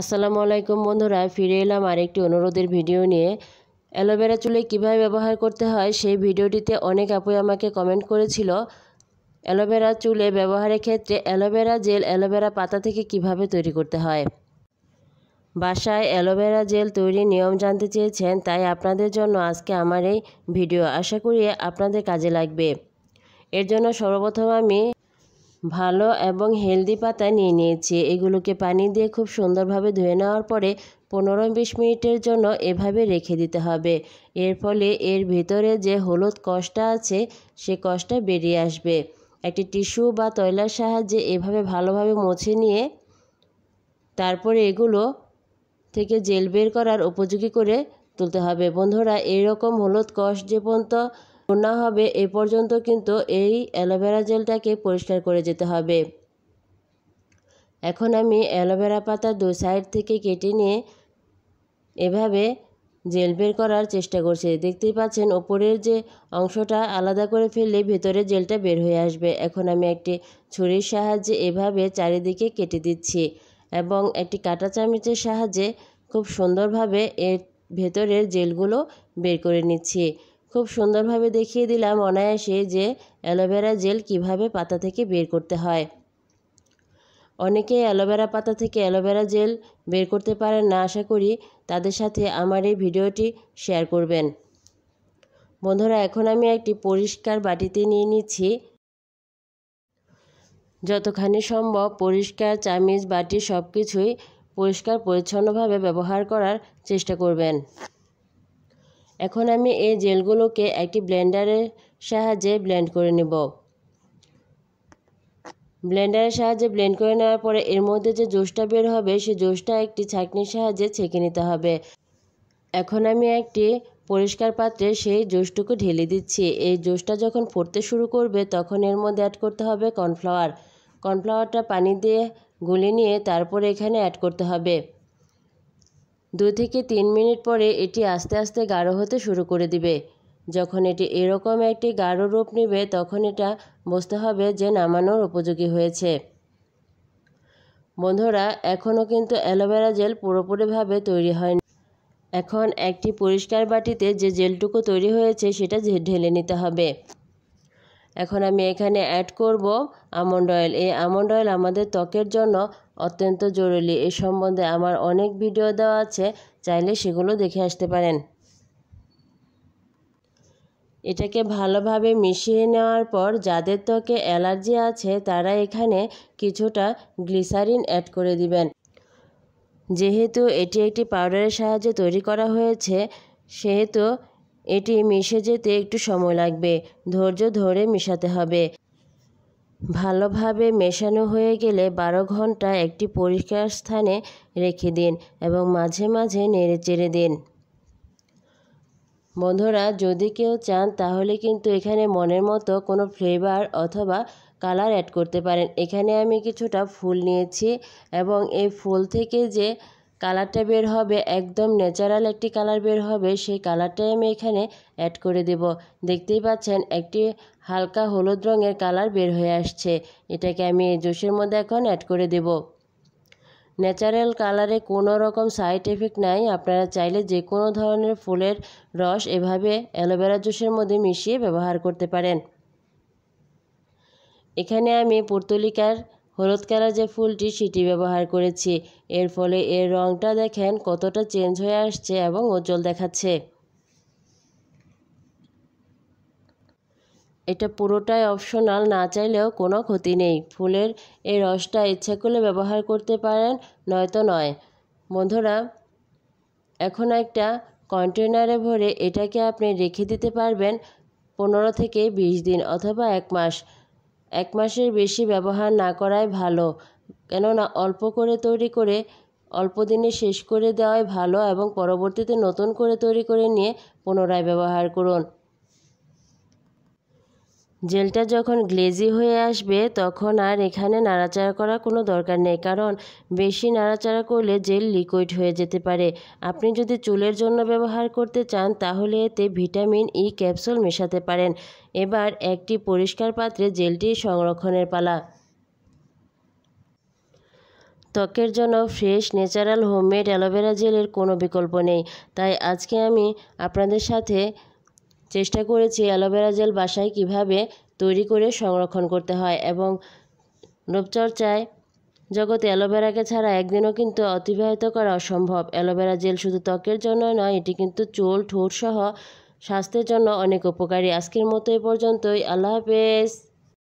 আসসালামু আলাইকুম বন্ধুরা ফিরে এলাম আরেকটি অনুরোধের ভিডিও নিয়ে অ্যালোভেরা চুলে কিভাবে ব্যবহার করতে হয় সেই ভিডিওটিতে অনেক আপুই আমাকে কমেন্ট করেছিল অ্যালোভেরা চুলে ব্যবহারের ক্ষেত্রে অ্যালোভেরা জেল অ্যালোভেরা পাতা থেকে কিভাবে তৈরি করতে হয় বাসায় অ্যালোভেরা জেল তৈরির নিয়ম জানতে চেয়েছেন তাই আপনাদের জন্য আজকে আমার এই ভিডিও আশা করি আপনাদের কাজে লাগবে এর জন্য সর্বপ্রথম আমি ভালো এবং হেলদি পাতা নিয়ে নিয়েছি এগুলোকে পানি দিয়ে খুব সুন্দরভাবে ধুয়ে নেওয়ার পরে পনেরো বিশ মিনিটের জন্য এভাবে রেখে দিতে হবে এর ফলে এর ভেতরে যে হলুদ কষটা আছে সে কষটা বেরিয়ে আসবে একটি টিস্যু বা তৈলার সাহায্যে এভাবে ভালোভাবে মুছে নিয়ে তারপরে এগুলো থেকে জেল বের করার উপযোগী করে তুলতে হবে বন্ধুরা এরকম হলুদ কষ যে পর্যন্ত না হবে এ পর্যন্ত কিন্তু এই অ্যালোভেরা জেলটাকে পরিষ্কার করে যেতে হবে এখন আমি অ্যালোভেরা পাতা দু সাইড থেকে কেটে নিয়ে এভাবে জেল বের করার চেষ্টা করছি দেখতেই পাচ্ছেন ওপরের যে অংশটা আলাদা করে ফেললে ভেতরে জেলটা বের হয়ে আসবে এখন আমি একটি ছুরির সাহায্যে এভাবে চারিদিকে কেটে দিচ্ছি এবং একটি কাটা চামচের সাহায্যে খুব সুন্দরভাবে এর ভেতরের জেলগুলো বের করে নিচ্ছি খুব সুন্দরভাবে দেখিয়ে দিলাম অনায়াসে যে অ্যালোভেরা জেল কিভাবে পাতা থেকে বের করতে হয় অনেকে অ্যালোভেরা পাতা থেকে অ্যালোভেরা জেল বের করতে পারেন না আশা করি তাদের সাথে আমার এই ভিডিওটি শেয়ার করবেন বন্ধুরা এখন আমি একটি পরিষ্কার বাটিতে নিয়ে নিচ্ছি যতখানি সম্ভব পরিষ্কার চামিচ বাটি সব কিছুই পরিষ্কার পরিচ্ছন্নভাবে ব্যবহার করার চেষ্টা করবেন এখন আমি এই জেলগুলোকে একটি ব্লেন্ডারের সাহায্যে ব্লেন্ড করে নেব ব্লেন্ডারের সাহায্যে ব্লেন্ড করে নেওয়ার পরে এর মধ্যে যে জুসটা বের হবে সেই জোসটা একটি ছাঁকনির সাহায্যে ছেঁকে নিতে হবে এখন আমি একটি পরিষ্কার পাত্রে সেই জুসটুকু ঢেলে দিচ্ছি এই জোসটা যখন ফুটতে শুরু করবে তখন এর মধ্যে অ্যাড করতে হবে কর্নফ্লাওয়ার কর্নফ্লাওয়ারটা পানি দিয়ে গুলে নিয়ে তারপরে এখানে অ্যাড করতে হবে দু থেকে তিন মিনিট পরে এটি আস্তে আস্তে গাঢ় হতে শুরু করে দিবে যখন এটি এরকম একটি গাঢ় রূপ নেবে তখন এটা বুঝতে হবে যে নামানোর উপযোগী হয়েছে বন্ধুরা এখনও কিন্তু অ্যালোভেরা জেল পুরোপুরিভাবে তৈরি হয়নি এখন একটি পরিষ্কার বাটিতে যে জেলটুকু তৈরি হয়েছে সেটা ঢেলে নিতে হবে এখন আমি এখানে অ্যাড করব আমন্ড অয়েল এই আমন্ড অয়েল আমাদের ত্বকের জন্য অত্যন্ত জরুরি এ সম্বন্ধে আমার অনেক ভিডিও দেওয়া আছে চাইলে সেগুলো দেখে আসতে পারেন এটাকে ভালোভাবে মিশিয়ে নেওয়ার পর যাদের ত্বকে অ্যালার্জি আছে তারা এখানে কিছুটা গ্লিসারিন অ্যাড করে দিবেন যেহেতু এটি একটি পাউডারের সাহায্যে তৈরি করা হয়েছে সেহেতু এটি মিশে যেতে একটু সময় লাগবে ধৈর্য ধরে মিশাতে হবে ভালোভাবে মেশানো হয়ে গেলে বারো ঘন্টা একটি পরিষ্কার স্থানে রেখে দিন এবং মাঝে মাঝে নেড়ে চেড়ে দিন বন্ধুরা যদি কেউ চান তাহলে কিন্তু এখানে মনের মতো কোনো ফ্লেভার অথবা কালার অ্যাড করতে পারেন এখানে আমি কিছুটা ফুল নিয়েছি এবং এই ফুল থেকে যে কালারটা বের হবে একদম ন্যাচারাল একটি কালার বের হবে সেই কালারটাই আমি এখানে অ্যাড করে দেব দেখতেই পাচ্ছেন একটি হালকা হলুদ রঙের কালার বের হয়ে আসছে এটাকে আমি জুসের মধ্যে এখন অ্যাড করে দেব ন্যাচারাল কালারে কোনো রকম সাইড এফেক্ট নাই আপনারা চাইলে যে কোনো ধরনের ফুলের রস এভাবে অ্যালোভেরা জুসের মধ্যে মিশিয়ে ব্যবহার করতে পারেন এখানে আমি পর্তলিকার হলুদ কালার যে ফুলটি সেটি ব্যবহার করেছি এর ফলে এর রঙটা দেখেন কতটা চেঞ্জ হয়ে আসছে এবং উজ্জ্বল দেখাচ্ছে এটা পুরোটাই অপশনাল না চাইলেও কোনো ক্ষতি নেই ফুলের এই রসটা ইচ্ছা করলে ব্যবহার করতে পারেন নয়তো নয় বন্ধুরা এখন একটা কন্টেনারে ভরে এটাকে আপনি রেখে দিতে পারবেন পনেরো থেকে বিশ দিন অথবা এক মাস এক মাসের বেশি ব্যবহার না করাই ভালো কেননা অল্প করে তৈরি করে অল্প দিনে শেষ করে দেওয়াই ভালো এবং পরবর্তীতে নতুন করে তৈরি করে নিয়ে পুনরায় ব্যবহার করুন জেলটা যখন গ্লেজি হয়ে আসবে তখন আর এখানে নাড়াচাড়া করার কোনো দরকার নেই কারণ বেশি নাড়াচাড়া করলে জেল লিকুইড হয়ে যেতে পারে আপনি যদি চুলের জন্য ব্যবহার করতে চান তাহলে এতে ভিটামিন ই ক্যাপসুল মেশাতে পারেন এবার একটি পরিষ্কার পাত্রে জেলটি সংরক্ষণের পালা ত্বকের জন্য ফ্রেশ ন্যাচারাল হোমমেড অ্যালোভেরা জেলের কোনো বিকল্প নেই তাই আজকে আমি আপনাদের সাথে চেষ্টা করেছি অ্যালোভেরা জেল বাসায় কিভাবে তৈরি করে সংরক্ষণ করতে হয় এবং রূপচর্চায় জগতে অ্যালোভেরাকে ছাড়া একদিনও কিন্তু অতিবাহিত করা অসম্ভব অ্যালোভেরা জেল শুধু ত্বকের জন্য নয় এটি কিন্তু চুল ঠোঁট সহ স্বাস্থ্যের জন্য অনেক উপকারী আজকের মতো এ পর্যন্তই আল্লাহ হাফেজ